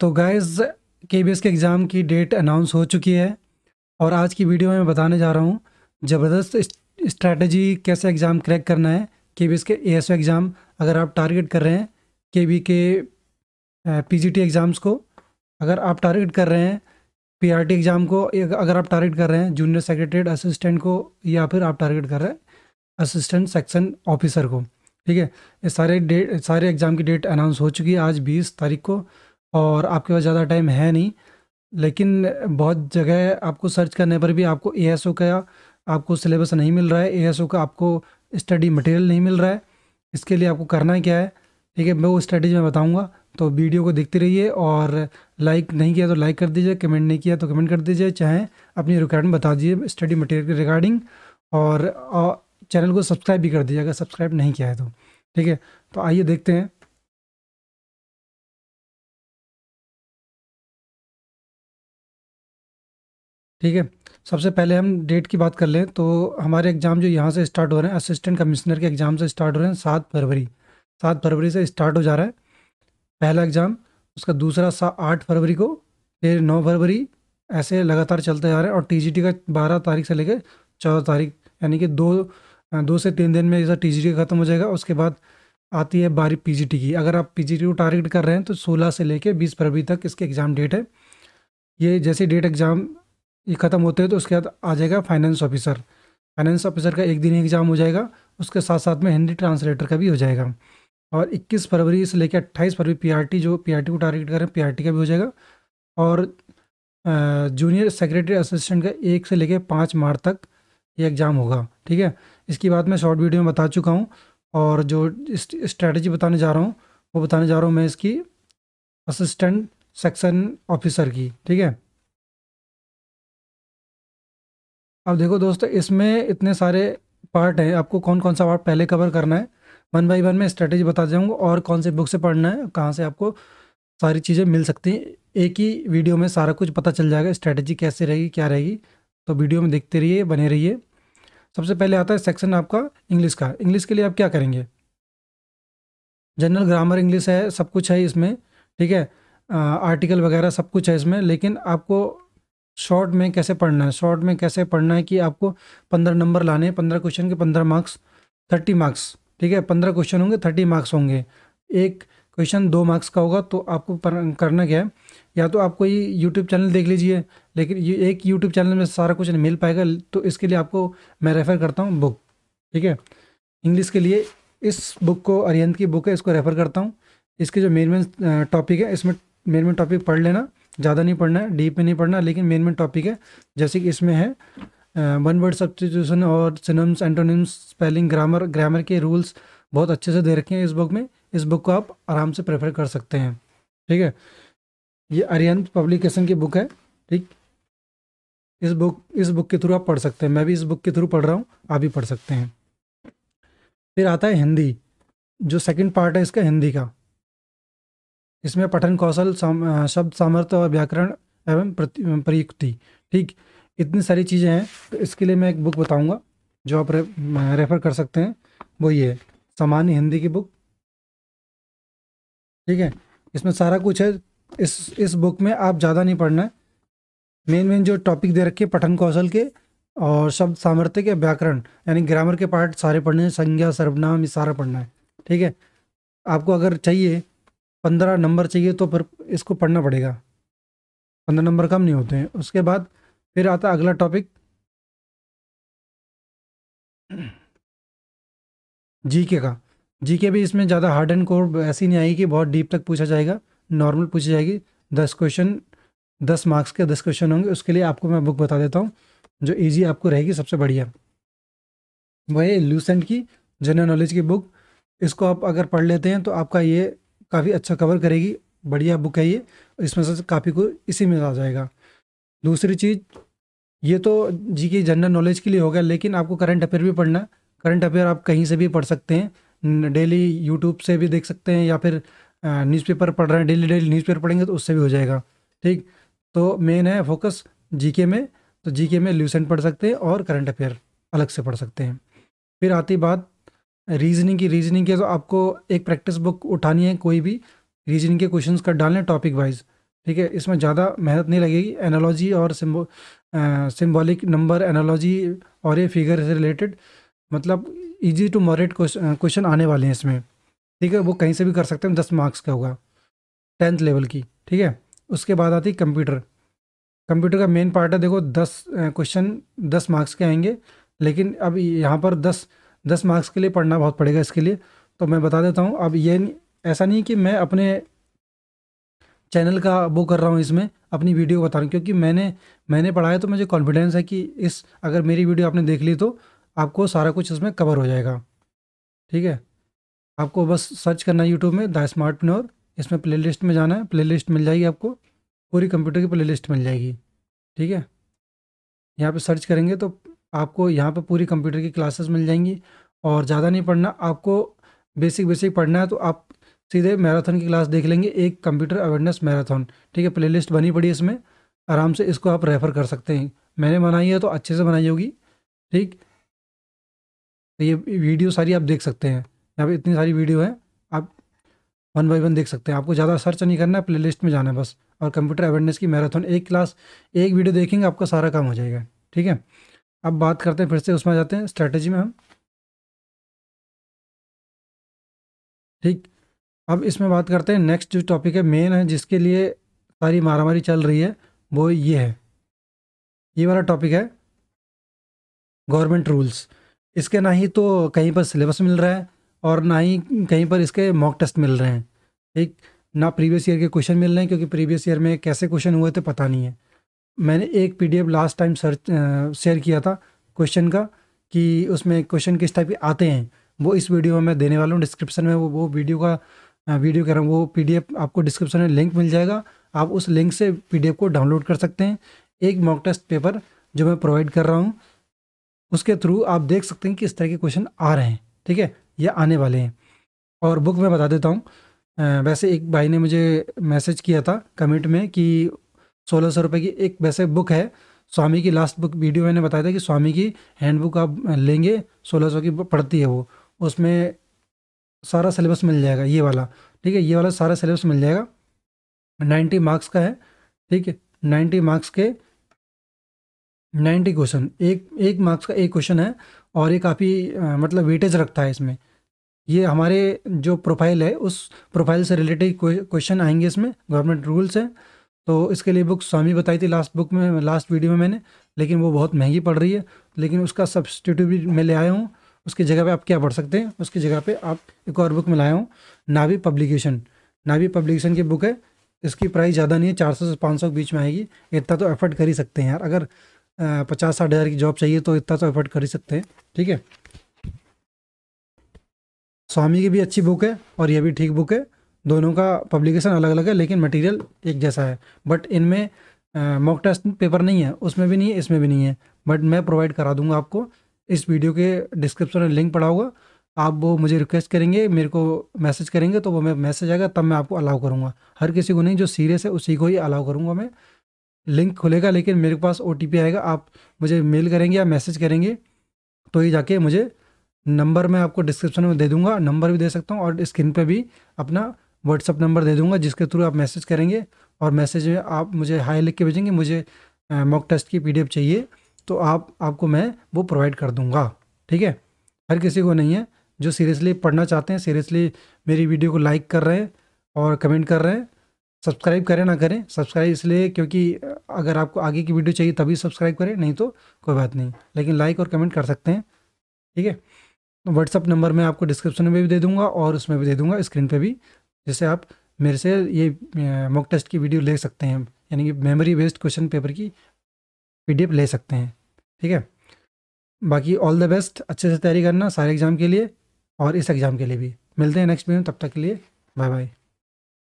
तो गाइस के बी के एग्ज़ाम की डेट अनाउंस हो चुकी है और आज की वीडियो में बताने जा रहा हूँ ज़बरदस्त स्ट्रैटेजी कैसे एग्ज़ाम क्रैक करना है के बी के ए एग्ज़ाम अगर आप टारगेट कर रहे हैं के बी के पी जी टी एग्ज़ाम्स को अगर आप टारगेट कर रहे हैं पी आर टी एग्ज़ाम को अगर आप टारगेट कर रहे हैं जूनियर सेक्रेटरीट असिस्टेंट को या फिर आप टारगेट कर रहे हैं असिस्टेंट सेक्शन ऑफिसर को ठीक है ये सारे डेट सारे एग्ज़ाम की डेट अनाउंस हो चुकी है आज बीस तारीख को और आपके पास ज़्यादा टाइम है नहीं लेकिन बहुत जगह आपको सर्च करने पर भी आपको ए का आपको सिलेबस नहीं मिल रहा है ए का आपको स्टडी मटेरियल नहीं मिल रहा है इसके लिए आपको करना क्या है ठीक है मैं वो स्टडीज में बताऊँगा तो वीडियो को देखते रहिए और लाइक नहीं किया तो लाइक कर दीजिए कमेंट नहीं किया तो कमेंट कर दीजिए चाहे अपनी रिक्वायरमेंट बता दीजिए स्टडी मटेरियल के रिगार्डिंग और चैनल को सब्सक्राइब भी कर दीजिए अगर सब्सक्राइब नहीं किया है तो ठीक है तो आइए देखते हैं ठीक है सबसे पहले हम डेट की बात कर लें तो हमारे एग्ज़ाम जो यहाँ से स्टार्ट हो रहे हैं असिस्टेंट कमिश्नर के एग्ज़ाम से स्टार्ट हो रहे हैं सात फरवरी सात फरवरी से स्टार्ट हो जा रहा है पहला एग्ज़ाम उसका दूसरा सा आठ फरवरी को फिर नौ फरवरी ऐसे लगातार चलते जा रहे हैं और टी का बारह तारीख से लेकर चौदह तारीख यानी कि दो दो से तीन दिन में जैसा टी ख़त्म हो जाएगा उसके बाद आती है बारी पी की अगर आप पी जी को टारगेट कर रहे हैं तो सोलह से लेकर बीस फरवरी तक इसके एग्ज़ाम डेट है ये जैसे डेट एग्ज़ाम ये ख़त्म होते हैं तो उसके बाद आ जाएगा फाइनेंस ऑफिसर फाइनेंस ऑफिसर का एक दिन एग्ज़ाम हो जाएगा उसके साथ साथ में हिंदी ट्रांसलेटर का भी हो जाएगा और 21 फरवरी से लेकर 28 फरवरी पीआरटी जो पीआरटी को टारगेट कर रहे हैं पीआरटी का भी हो जाएगा और जूनियर सेक्रेटरी असिस्टेंट का एक से लेकर पाँच मार्च तक ये एग्ज़ाम होगा ठीक है इसके बाद मैं शॉर्ट वीडियो में बता चुका हूँ और जो स्ट्रैटेजी बताने जा रहा हूँ वो बताने जा रहा हूँ मैं इसकी असिस्टेंट सेक्शन ऑफिसर की ठीक है अब देखो दोस्तों इसमें इतने सारे पार्ट हैं आपको कौन कौन सा पार्ट पहले कवर करना है वन बाई वन में स्ट्रेटेजी बता जाऊँगा और कौन से बुक से पढ़ना है कहाँ से आपको सारी चीज़ें मिल सकती हैं एक ही वीडियो में सारा कुछ पता चल जाएगा स्ट्रेटेजी कैसे रहेगी क्या रहेगी तो वीडियो में देखते रहिए बने रहिए सबसे पहले आता है सेक्शन आपका इंग्लिश का इंग्लिश के लिए आप क्या करेंगे जनरल ग्रामर इंग्लिश है सब कुछ है इसमें ठीक है आर्टिकल वगैरह सब कुछ है इसमें लेकिन आपको शॉर्ट में कैसे पढ़ना है शॉर्ट में कैसे पढ़ना है कि आपको पंद्रह नंबर लाने हैं पंद्रह क्वेश्चन के पंद्रह मार्क्स थर्टी मार्क्स ठीक है पंद्रह क्वेश्चन होंगे थर्टी मार्क्स होंगे एक क्वेश्चन दो मार्क्स का होगा तो आपको करना क्या है या तो आप कोई यूट्यूब चैनल देख लीजिए लेकिन ये एक यूट्यूब चैनल में सारा कुछ मिल पाएगा तो इसके लिए आपको मैं रेफ़र करता हूँ बुक ठीक है इंग्लिश के लिए इस बुक को अरियंत की बुक है इसको रेफ़र करता हूँ इसके जो मेन मेन टॉपिक है इसमें मेन मेन टॉपिक पढ़ लेना ज़्यादा नहीं पढ़ना है डीप में नहीं पढ़ना लेकिन मेन मेन टॉपिक है जैसे कि इसमें है वन वर्ड सब्सटीट्यूशन और synonyms antonyms spelling grammar grammar के रूल्स बहुत अच्छे से दे रखे हैं इस बुक में इस बुक को आप आराम से प्रेफर कर सकते हैं ठीक है ये अरियंत पब्लिकेशन की बुक है ठीक इस बुक इस बुक के थ्रू आप पढ़ सकते हैं मैं भी इस बुक के थ्रू पढ़ रहा हूँ आप भी पढ़ सकते हैं फिर आता है हिंदी जो सेकंड पार्ट है इसका हिंदी का इसमें पठन कौशल साम, शब्द सामर्थ्य और व्याकरण एवं प्रयुक्ति ठीक इतनी सारी चीज़ें हैं तो इसके लिए मैं एक बुक बताऊंगा जो आप रे, रेफर कर सकते हैं वो ये सामान्य हिंदी की बुक ठीक है इसमें सारा कुछ है इस इस बुक में आप ज़्यादा नहीं पढ़ना है मेन मेन जो टॉपिक दे रखे पठन कौशल के और शब्द सामर्थ्य के व्याकरण यानी ग्रामर के पार्ट सारे पढ़ने हैं संज्ञा सर्वनाम ये सारा पढ़ना है ठीक है आपको अगर चाहिए पंद्रह नंबर चाहिए तो फिर इसको पढ़ना पड़ेगा पंद्रह नंबर कम नहीं होते हैं उसके बाद फिर आता अगला टॉपिक जीके का जीके भी इसमें ज़्यादा हार्ड एंड कोर ऐसी नहीं आएगी कि बहुत डीप तक पूछा जाएगा नॉर्मल पूछी जाएगी दस क्वेश्चन दस मार्क्स के दस क्वेश्चन होंगे उसके लिए आपको मैं बुक बता देता हूँ जो ईजी आपको रहेगी सबसे बढ़िया वही लूसेंट की जनरल नॉलेज की बुक इसको आप अगर पढ़ लेते हैं तो आपका ये काफ़ी अच्छा कवर करेगी बढ़िया बुक है ये इसमें से काफ़ी को इसी में आ जाएगा दूसरी चीज़ ये तो जी की जनरल नॉलेज के लिए होगा लेकिन आपको करंट अफेयर भी पढ़ना करंट अफेयर आप कहीं से भी पढ़ सकते हैं डेली यूट्यूब से भी देख सकते हैं या फिर न्यूज़पेपर पढ़ रहे हैं डेली डेली न्यूज़पेपर पढ़ेंगे तो उससे भी हो जाएगा ठीक तो मेन है फोकस जीके में तो जीके में ल्यूसेंट पढ़ सकते हैं और करंट अफेयर अलग से पढ़ सकते हैं फिर आती बात रीजनिंग की रीजनिंग के तो आपको एक प्रैक्टिस बुक उठानी है कोई भी रीजनिंग के क्वेश्चंस कर डालने टॉपिक वाइज ठीक है इसमें ज़्यादा मेहनत नहीं लगेगी एनालॉजी और सिम्बो सिम्बॉलिक नंबर एनालॉजी और ये फिगर से रिलेटेड मतलब इजी टू मॉरेट क्वेश्चन आने वाले हैं इसमें ठीक है वो कहीं से भी कर सकते हैं दस मार्क्स का होगा टेंथ लेवल की ठीक है उसके बाद आती है कंप्यूटर कंप्यूटर का मेन पार्ट है देखो दस क्वेश्चन दस मार्क्स के आएंगे लेकिन अब यहाँ पर दस दस मार्क्स के लिए पढ़ना बहुत पड़ेगा इसके लिए तो मैं बता देता हूँ अब ये ऐसा नहीं कि मैं अपने चैनल का वो कर रहा हूँ इसमें अपनी वीडियो बता रहा हूँ क्योंकि मैंने मैंने पढ़ाया तो मुझे कॉन्फिडेंस है कि इस अगर मेरी वीडियो आपने देख ली तो आपको सारा कुछ इसमें कवर हो जाएगा ठीक है आपको बस सर्च करना है यूट्यूब में द स्मार्ट स्मार्टपनोर इसमें प्लेलिस्ट में जाना है प्लेलिस्ट मिल जाएगी आपको पूरी कंप्यूटर की प्लेलिस्ट मिल जाएगी ठीक है यहाँ पे सर्च करेंगे तो आपको यहाँ पर पूरी कंप्यूटर की क्लासेस मिल जाएंगी और ज़्यादा नहीं पढ़ना आपको बेसिक बेसिक पढ़ना है तो आप सीधे मैराथन की क्लास देख लेंगे एक कंप्यूटर अवेयरनेस मैराथन ठीक है प्लेलिस्ट बनी पड़ी इसमें आराम से इसको आप रेफ़र कर सकते हैं मैंने बनाई है तो अच्छे से बनाई होगी ठीक तो ये वीडियो सारी आप देख सकते हैं यहाँ पर इतनी सारी वीडियो हैं आप वन बाई वन देख सकते हैं आपको ज़्यादा सर्च नहीं करना है प्लेलिस्ट में जाना है बस और कंप्यूटर अवेयरनेस की मैराथन एक क्लास एक वीडियो देखेंगे आपका सारा काम हो जाएगा ठीक है अब बात करते हैं फिर से उसमें जाते हैं स्ट्रेटजी में हम ठीक अब इसमें बात करते हैं नेक्स्ट जो टॉपिक है मेन है जिसके लिए सारी मारामारी चल रही है वो ये है ये वाला टॉपिक है गवर्नमेंट रूल्स इसके ना ही तो कहीं पर सिलेबस मिल रहा है और ना ही कहीं पर इसके मॉक टेस्ट मिल रहे हैं ठीक ना प्रीवियस ईयर के क्वेश्चन मिल रहे हैं क्योंकि प्रीवियस ईयर में कैसे क्वेश्चन हुए थे पता नहीं है मैंने एक PDF last time search share किया था क्वेश्चन का कि उसमें क्वेश्चन किस टाइप के आते हैं वो इस वीडियो में मैं देने वाला हूँ डिस्क्रिप्शन में वो वो वीडियो का वीडियो कह रहा हूँ वो पीडीएफ आपको डिस्क्रिप्शन में लिंक मिल जाएगा आप उस लिंक से पीडीएफ को डाउनलोड कर सकते हैं एक मॉक टेस्ट पेपर जो मैं प्रोवाइड कर रहा हूँ उसके थ्रू आप देख सकते हैं कि इस तरह के क्वेश्चन आ रहे हैं ठीक है या आने वाले हैं और बुक मैं बता देता हूँ वैसे एक भाई ने मुझे मैसेज किया था कमेंट में कि सोलह सौ रुपये की एक वैसे बुक है स्वामी की लास्ट बुक वीडियो मैंने बताया था कि स्वामी की हैंड बुक आप लेंगे सोलह सौ की पड़ती है वो उसमें सारा सिलेबस मिल जाएगा ये वाला ठीक है ये वाला सारा सिलेबस मिल जाएगा नाइन्टी मार्क्स का है ठीक है नाइन्टी मार्क्स के नाइन्टी क्वेश्चन एक एक मार्क्स का एक क्वेश्चन है और ये काफ़ी मतलब वेटेज रखता है इसमें ये हमारे जो प्रोफाइल है उस प्रोफाइल से रिलेटेड क्वेश्चन आएंगे इसमें गवर्नमेंट रूल्स हैं तो इसके लिए बुक स्वामी बताई थी लास्ट बुक में लास्ट वीडियो में मैंने लेकिन वो बहुत महंगी पड़ रही है लेकिन उसका सब्सटीट्यूट भी मैं ले आया हूँ उसकी जगह पे आप क्या पढ़ सकते हैं उसकी जगह पे आप एक और बुक में लाया हूँ नावी पब्लिकेशन नावी पब्लिकेशन की बुक है इसकी प्राइस ज़्यादा नहीं है चार सौ से पाँच सौ के बीच में आएगी इतना तो एफर्ट कर ही सकते हैं यार अगर पचास साठ हज़ार की जॉब चाहिए तो इतना तो एफर्ट कर ही सकते हैं ठीक है स्वामी की भी अच्छी बुक है और यह भी ठीक बुक है दोनों का पब्लिकेशन अलग अलग है लेकिन मटेरियल एक जैसा है बट इनमें मॉक टेस्ट पेपर नहीं है उसमें भी नहीं है इसमें भी नहीं है बट मैं प्रोवाइड करा दूंगा आपको इस वीडियो के डिस्क्रिप्शन में लिंक पड़ा होगा आप वो मुझे रिक्वेस्ट करेंगे मेरे को मैसेज करेंगे तो वो मैं मैसेज आएगा तब मैं आपको अलाउ करूँगा हर किसी को नहीं जो सीरियस है उसी को ही अलाउ करूँगा मैं लिंक खुलेगा लेकिन मेरे पास ओ आएगा आप मुझे मेल करेंगे या मैसेज करेंगे तो ये जाके मुझे नंबर मैं आपको डिस्क्रिप्शन में दे दूंगा नंबर भी दे सकता हूँ और स्क्रीन पे भी अपना व्हाट्सअप नंबर दे दूंगा जिसके थ्रू आप मैसेज करेंगे और मैसेज में आप मुझे हाई लिख के भेजेंगे मुझे मॉक टेस्ट की पीडीएफ चाहिए तो आप आपको मैं वो प्रोवाइड कर दूंगा ठीक है हर किसी को नहीं है जो सीरियसली पढ़ना चाहते हैं सीरियसली मेरी वीडियो को लाइक कर रहे हैं और कमेंट कर रहे हैं सब्सक्राइब करें ना करें सब्सक्राइब इसलिए क्योंकि अगर आपको आगे की वीडियो चाहिए तभी सब्सक्राइब करें नहीं तो कोई बात नहीं लेकिन लाइक और कमेंट कर सकते हैं ठीक है व्हाट्सअप नंबर मैं आपको डिस्क्रिप्शन में भी दे दूंगा और उसमें भी दे दूंगा स्क्रीन पे भी जैसे आप मेरे से ये मॉक टेस्ट की वीडियो ले सकते हैं यानी कि मेमोरी बेस्ड क्वेश्चन पेपर की पीडीएफ ले सकते हैं ठीक है बाकी ऑल द बेस्ट अच्छे से तैयारी करना सारे एग्ज़ाम के लिए और इस एग्ज़ाम के लिए भी मिलते हैं नेक्स्ट वीडियो तब तक के लिए बाय बाय